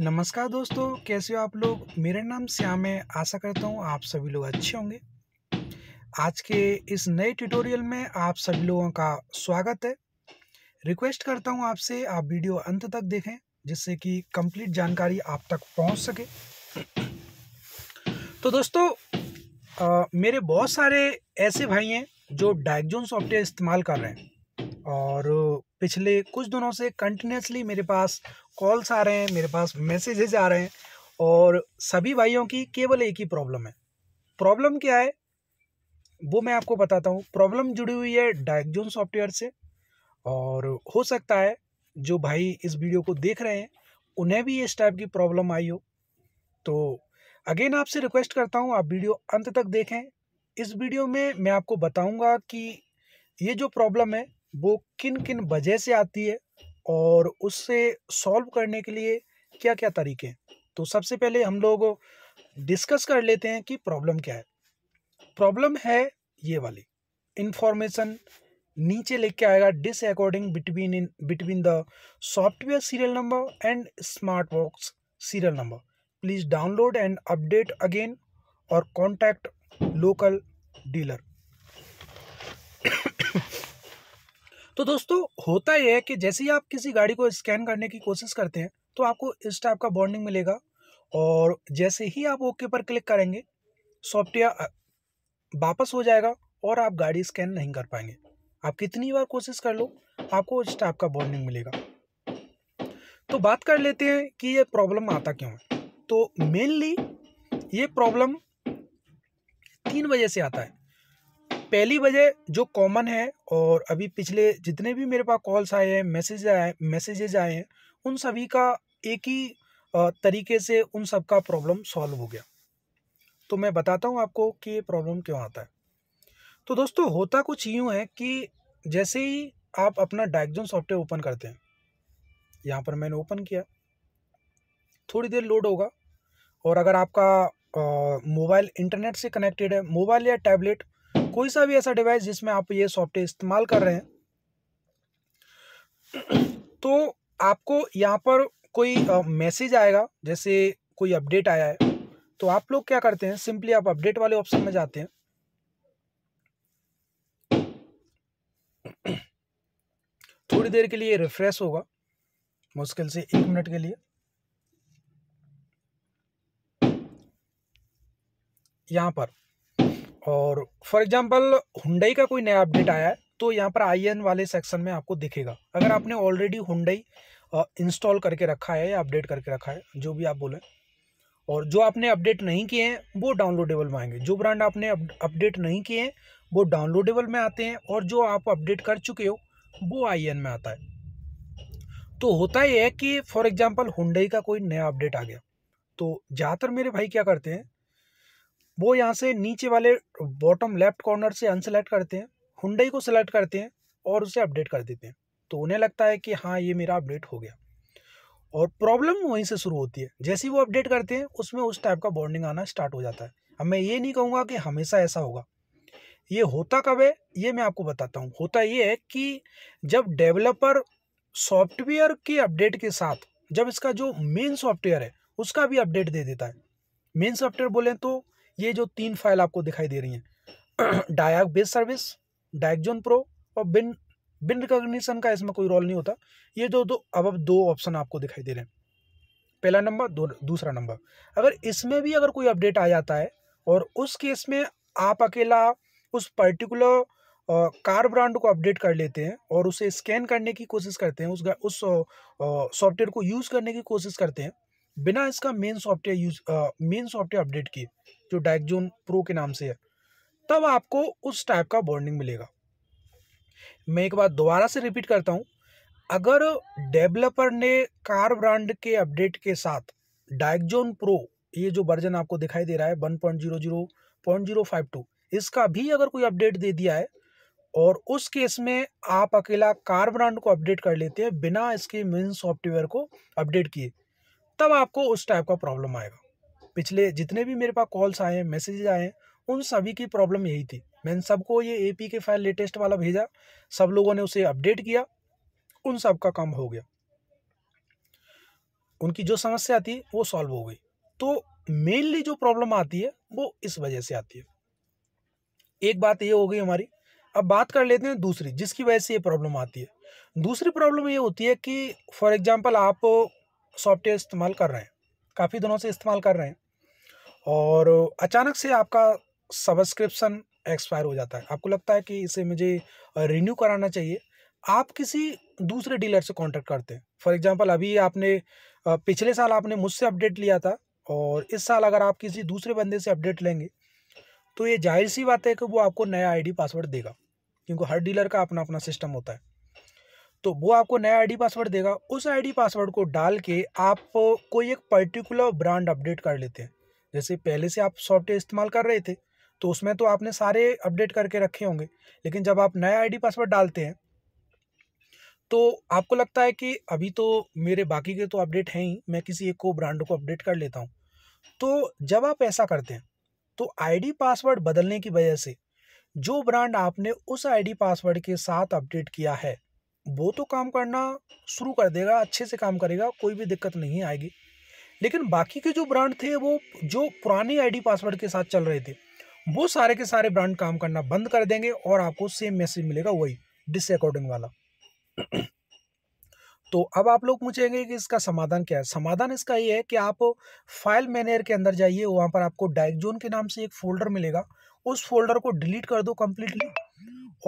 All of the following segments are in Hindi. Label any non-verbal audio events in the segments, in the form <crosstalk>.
नमस्कार दोस्तों कैसे हो आप लोग मेरा नाम श्याम है आशा करता हूँ आप सभी लोग अच्छे होंगे आज के इस नए ट्यूटोरियल में आप सभी लोगों का स्वागत है रिक्वेस्ट करता हूँ आपसे आप वीडियो अंत तक देखें जिससे कि कंप्लीट जानकारी आप तक पहुँच सके तो दोस्तों आ, मेरे बहुत सारे ऐसे भाई हैं जो डायगजोन सॉफ्टवेयर इस्तेमाल कर रहे हैं और पिछले कुछ दिनों से कंटिन्यूसली मेरे पास कॉल्स आ रहे हैं मेरे पास मैसेजेज आ रहे हैं और सभी भाइयों की केवल एक ही प्रॉब्लम है प्रॉब्लम क्या है वो मैं आपको बताता हूँ प्रॉब्लम जुड़ी हुई है डायग्जोन सॉफ्टवेयर से और हो सकता है जो भाई इस वीडियो को देख रहे हैं उन्हें भी इस टाइप की प्रॉब्लम आई हो तो अगेन आपसे रिक्वेस्ट करता हूँ आप वीडियो अंत तक देखें इस वीडियो में मैं आपको बताऊँगा कि ये जो प्रॉब्लम है वो किन किन वजह से आती है और उससे सॉल्व करने के लिए क्या क्या तरीके हैं तो सबसे पहले हम लोग डिस्कस कर लेते हैं कि प्रॉब्लम क्या है प्रॉब्लम है ये वाली इंफॉर्मेशन नीचे लिख के आएगा this according between in between the software serial number and smart box serial number please download and update again और कॉन्टैक्ट लोकल डीलर तो दोस्तों होता यह है कि जैसे ही आप किसी गाड़ी को स्कैन करने की कोशिश करते हैं तो आपको इस टाइप का बॉन्डिंग मिलेगा और जैसे ही आप ओके पर क्लिक करेंगे सॉफ्टवेयर वापस हो जाएगा और आप गाड़ी स्कैन नहीं कर पाएंगे आप कितनी बार कोशिश कर लो आपको इस टाइप का बॉन्डिंग मिलेगा तो बात कर लेते हैं कि ये प्रॉब्लम आता क्यों है तो मेनली ये प्रॉब्लम तीन वजह से आता है पहली वजह जो कॉमन है और अभी पिछले जितने भी मेरे पास कॉल्स आए हैं मैसेज आए मैसेजेज आए हैं उन सभी का एक ही तरीके से उन सब का प्रॉब्लम सॉल्व हो गया तो मैं बताता हूँ आपको कि ये प्रॉब्लम क्यों आता है तो दोस्तों होता कुछ यूँ है कि जैसे ही आप अपना डायगजोन सॉफ्टवेयर ओपन करते हैं यहाँ पर मैंने ओपन किया थोड़ी देर लोड होगा और अगर आपका मोबाइल इंटरनेट से कनेक्टेड है मोबाइल या टैबलेट कोई सा भी ऐसा डिवाइस जिसमें आप ये सॉफ्टवेयर इस्तेमाल कर रहे हैं तो आपको यहाँ पर कोई मैसेज आएगा जैसे कोई अपडेट आया है तो आप लोग क्या करते हैं सिंपली आप अपडेट वाले ऑप्शन में जाते हैं थोड़ी देर के लिए रिफ्रेश होगा मुश्किल से एक मिनट के लिए यहां पर और फॉर एग्जांपल हुंडई का कोई नया अपडेट आया है तो यहाँ पर आई एन वाले सेक्शन में आपको दिखेगा अगर आपने ऑलरेडी हुंडई इंस्टॉल करके रखा है या अपडेट करके रखा है जो भी आप बोलें और जो आपने अपडेट नहीं किए हैं वो डाउनलोडेबल में आएंगे जो ब्रांड आपने अपडेट नहीं किए हैं वो डाउनलोडेबल में आते हैं और जो आप अपडेट कर चुके हो वो आई एन में आता है तो होता यह है कि फॉर एग्जाम्पल हुंडई का कोई नया अपडेट आ गया तो ज़्यादातर मेरे भाई क्या करते हैं वो यहाँ से नीचे वाले बॉटम लेफ्ट कॉर्नर से अनसेलेक्ट करते हैं हुंडई को सेलेक्ट करते हैं और उसे अपडेट कर देते हैं तो उन्हें लगता है कि हाँ ये मेरा अपडेट हो गया और प्रॉब्लम वहीं से शुरू होती है जैसे वो अपडेट करते हैं उसमें उस टाइप का बॉन्डिंग आना स्टार्ट हो जाता है अब मैं ये नहीं कहूँगा कि हमेशा ऐसा होगा ये होता कब है ये मैं आपको बताता हूँ होता ये है कि जब डेवलपर सॉफ्टवेयर के अपडेट के साथ जब इसका जो मेन सॉफ्टवेयर है उसका भी अपडेट दे देता है मेन सॉफ्टवेयर बोलें तो ये जो तीन फाइल आपको दिखाई दे रही हैं Diag base service Diagzone pro और बिन बिन रिकॉग्निशन का इसमें कोई रोल नहीं होता ये जो दो अब अब दो ऑप्शन आपको दिखाई दे रहे हैं पहला नंबर दूसरा नंबर अगर इसमें भी अगर कोई अपडेट आ जाता है और उस केस में आप अकेला उस पर्टिकुलर कार ब्रांड को अपडेट कर लेते हैं और उसे स्कैन करने की कोशिश करते हैं उस उस सॉफ्टवेयर को यूज़ करने की कोशिश करते हैं बिना इसका main software use main software update किए जो डाइकजोन प्रो के नाम से है तब आपको उस टाइप का बॉन्डिंग मिलेगा मैं एक बार दोबारा से रिपीट करता हूँ अगर डेवलपर ने कार ब्रांड के अपडेट के साथ डाइकजोन प्रो ये जो वर्जन आपको दिखाई दे रहा है one point zero zero point zero five two इसका भी अगर कोई अपडेट दे दिया है और उस केस में आप अकेला कार ब्रांड को अपडेट कर लेते हैं बिना इसके मेन सॉफ्टवेयर को अपडेट किए तब आपको उस टाइप का प्रॉब्लम आएगा पिछले जितने भी मेरे पास कॉल्स आए हैं मैसेजेज आए हैं उन सभी की प्रॉब्लम यही थी मैंने सबको ये A P K file latest वाला भेजा सब लोगों ने उसे अपडेट किया उन सब का काम हो गया उनकी जो समस्या थी वो सॉल्व हो गई तो मेनली जो प्रॉब्लम आती है वो इस वजह से आती है एक बात ये हो गई हमारी अब बात कर लेते हैं दूसरी जिसकी वजह से ये प्रॉब्लम आती है दूसरी प्रॉब्लम ये होती है कि फॉर एग्ज़ाम्पल आप सॉफ्टवेयर इस्तेमाल कर रहे हैं काफ़ी दिनों से इस्तेमाल कर रहे हैं और अचानक से आपका सब्सक्रिप्शन एक्सपायर हो जाता है आपको लगता है कि इसे मुझे रिन्यू कराना चाहिए आप किसी दूसरे डीलर से कांटेक्ट करते हैं फॉर एग्जांपल अभी आपने पिछले साल आपने मुझसे अपडेट लिया था और इस साल अगर आप किसी दूसरे बंदे से अपडेट लेंगे तो ये जाहिर सी बात है कि वो आपको नया आईडी पासवर्ड देगा क्योंकि हर डीलर का अपना अपना सिस्टम होता है तो वो आपको नया आईडी पासवर्ड देगा उस आईडी पासवर्ड को डाल के आप कोई एक पर्टिकुलर ब्रांड अपडेट कर लेते हैं जैसे पहले से आप सॉफ्टवेयर इस्तेमाल कर रहे थे तो उसमें तो आपने सारे अपडेट करके रखे होंगे लेकिन जब आप नया आईडी पासवर्ड डालते हैं तो आपको लगता है कि अभी तो मेरे बाकी के तो अपडेट हैं ही मैं किसी एक को ब्रांड को अपडेट कर लेता हूँ तो जब आप ऐसा करते हैं तो आईडी पासवर्ड बदलने की वजह से जो ब्रांड आपने उस आईडी पासवर्ड के साथ अपडेट किया है वो तो काम करना शुरू कर देगा अच्छे से काम करेगा कोई भी दिक्कत नहीं आएगी लेकिन बाकी के जो ब्रांड थे वो जो पुराने आईडी पासवर्ड के साथ चल रहे थे वो सारे के सारे ब्रांड काम करना बंद कर देंगे और आपको सेम मैसेज मिलेगा वही डिस अकॉर्डिंग वाला <clears throat> तो अब आप लोग पूछेंगे कि इसका समाधान क्या है समाधान इसका ये है कि आप फाइल मैनेजर के अंदर जाइए वहाँ पर आपको डाइक जोन के नाम से एक फोल्डर मिलेगा उस फोल्डर को डिलीट कर दो कम्प्लीटली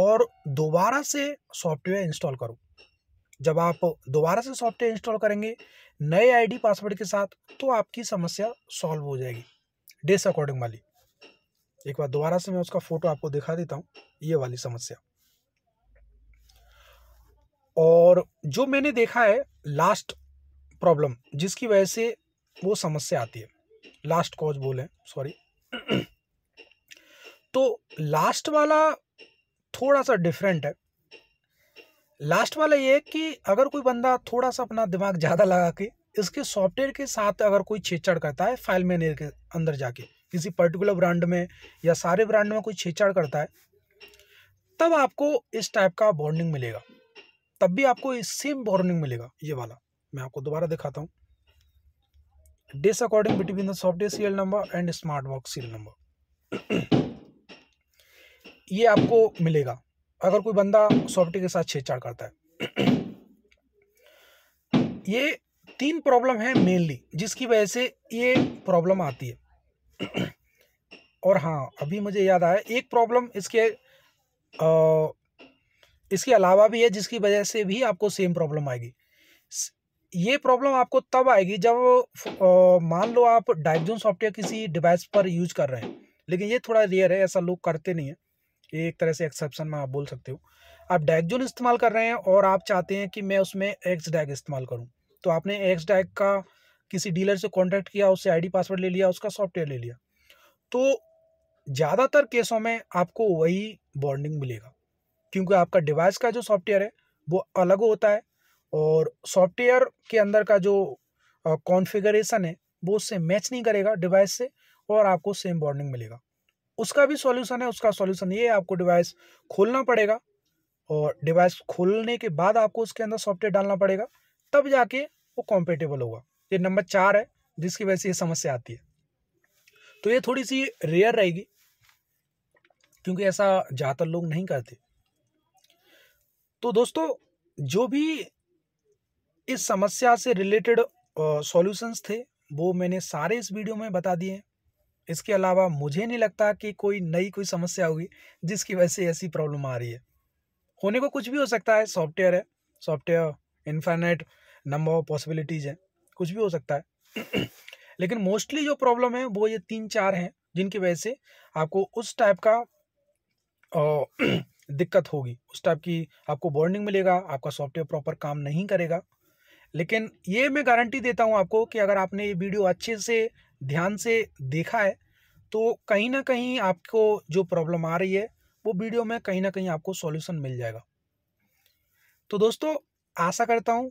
और दोबारा से सॉफ्टवेयर इंस्टॉल करो जब आप दोबारा से सॉफ्टवेयर इंस्टॉल करेंगे नए आईडी पासवर्ड के साथ तो आपकी समस्या सॉल्व हो जाएगी डेस अकॉर्डिंग वाली एक बार दोबारा से मैं उसका फोटो आपको दिखा देता हूँ ये वाली समस्या और जो मैंने देखा है लास्ट प्रॉब्लम जिसकी वजह से वो समस्या आती है लास्ट कॉज बोले सॉरी तो लास्ट वाला थोड़ा सा डिफरेंट है लास्ट वाला ये कि अगर कोई बंदा थोड़ा सा अपना दिमाग ज़्यादा लगा के इसके सॉफ्टवेयर के साथ अगर कोई छेड़छाड़ करता है फाइल मैनेजर के अंदर जाके किसी पर्टिकुलर ब्रांड में या सारे ब्रांड में कोई छेड़छाड़ करता है तब आपको इस टाइप का बॉन्डिंग मिलेगा तब भी आपको सेम बॉन्डिंग मिलेगा ये वाला मैं आपको दोबारा दिखाता हूँ this according between the software serial number and smart work serial number ये आपको मिलेगा अगर कोई बंदा सॉफ्टी के साथ छेड़छाड़ करता है ये तीन प्रॉब्लम है मेनली जिसकी वजह से ये प्रॉब्लम आती है और हाँ अभी मुझे याद आया एक प्रॉब्लम इसके आ, इसके अलावा भी है जिसकी वजह से भी आपको सेम प्रॉब्लम आएगी ये प्रॉब्लम आपको तब आएगी जब मान लो आप डाइवजोन सॉफ्टवेयर किसी डिवाइस पर यूज कर रहे हैं लेकिन ये थोड़ा रेयर है ऐसा लोग करते नहीं है एक तरह से एक्सेप्शन में आप बोल सकते हो आप डैग जोन इस्तेमाल कर रहे हैं और आप चाहते हैं कि मैं उसमें एक्स डैग इस्तेमाल करूँ तो आपने एक्स डैग का किसी डीलर से कॉन्टैक्ट किया उससे आई पासवर्ड ले लिया उसका सॉफ्टवेयर ले लिया तो ज़्यादातर केसों में आपको वही बॉन्डिंग मिलेगा क्योंकि आपका डिवाइस का जो सॉफ्टवेयर है वो अलग होता है और सॉफ्टवेयर के अंदर का जो कॉन्फ़िगरेशन है वो उससे मैच नहीं करेगा डिवाइस से और आपको सेम बॉन्डिंग मिलेगा उसका भी सॉल्यूशन है उसका सॉल्यूशन ये है आपको डिवाइस खोलना पड़ेगा और डिवाइस खोलने के बाद आपको उसके अंदर सॉफ्टवेयर डालना पड़ेगा तब जाके वो कॉम्पेटेबल होगा ये नंबर चार है जिसकी वजह से ये समस्या आती है तो ये थोड़ी सी रेयर रहेगी क्योंकि ऐसा ज़्यादातर लोग नहीं करते तो दोस्तों जो भी इस समस्या से रिलेटेड सॉल्यूशंस थे वो मैंने सारे इस वीडियो में बता दिए हैं इसके अलावा मुझे नहीं लगता कि कोई नई कोई समस्या होगी जिसकी वजह से ऐसी प्रॉब्लम आ रही है होने को कुछ भी हो सकता है सॉफ्टवेयर है software infinite number of possibilities हैं कुछ भी हो सकता है <clears throat> लेकिन मोस्टली जो प्रॉब्लम है वो ये तीन चार हैं जिनकी वजह से आपको उस टाइप का <clears throat> दिक्कत होगी उस टाइप की आपको बॉर्निंग मिलेगा आपका सॉफ्टवेयर प्रॉपर काम नहीं करेगा लेकिन ये मैं गारंटी देता हूँ आपको कि अगर आपने ये वीडियो अच्छे से ध्यान से देखा है तो कहीं ना कहीं आपको जो प्रॉब्लम आ रही है वो वीडियो में कहीं ना कहीं आपको सॉल्यूशन मिल जाएगा तो दोस्तों आशा करता हूँ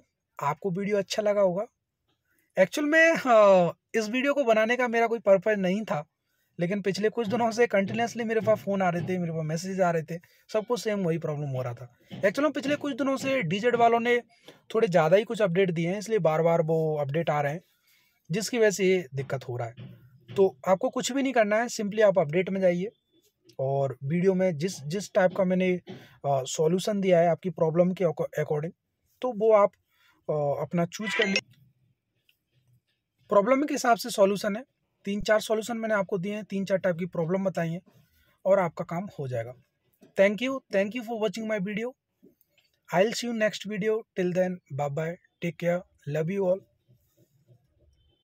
आपको वीडियो अच्छा लगा होगा एक्चुअल में हाँ, इस वीडियो को बनाने का मेरा कोई पर्पज नहीं था लेकिन पिछले कुछ दिनों से कंटिन्यूसली मेरे पास फ़ोन आ रहे थे मेरे पास मैसेज आ रहे थे सब कुछ सेम वही प्रॉब्लम हो रहा था एक्चुअल में पिछले कुछ दिनों से डीजेड वालों ने थोड़े ज़्यादा ही कुछ अपडेट दिए हैं इसलिए बार बार वो अपडेट आ रहे हैं जिसकी वजह से ये दिक्कत हो रहा है तो आपको कुछ भी नहीं करना है सिंपली आप अपडेट में जाइए और वीडियो में जिस जिस टाइप का मैंने सॉल्यूशन दिया है आपकी प्रॉब्लम के अकॉर्डिंग तो वो आप आ, अपना चूज कर लीजिए प्रॉब्लम के हिसाब से सॉल्यूशन है तीन चार सॉल्यूशन मैंने आपको दिए हैं तीन चार टाइप की प्रॉब्लम बताई हैं और आपका काम हो जाएगा thank you thank you for watching my video I will see you next video till then bye bye take care love you all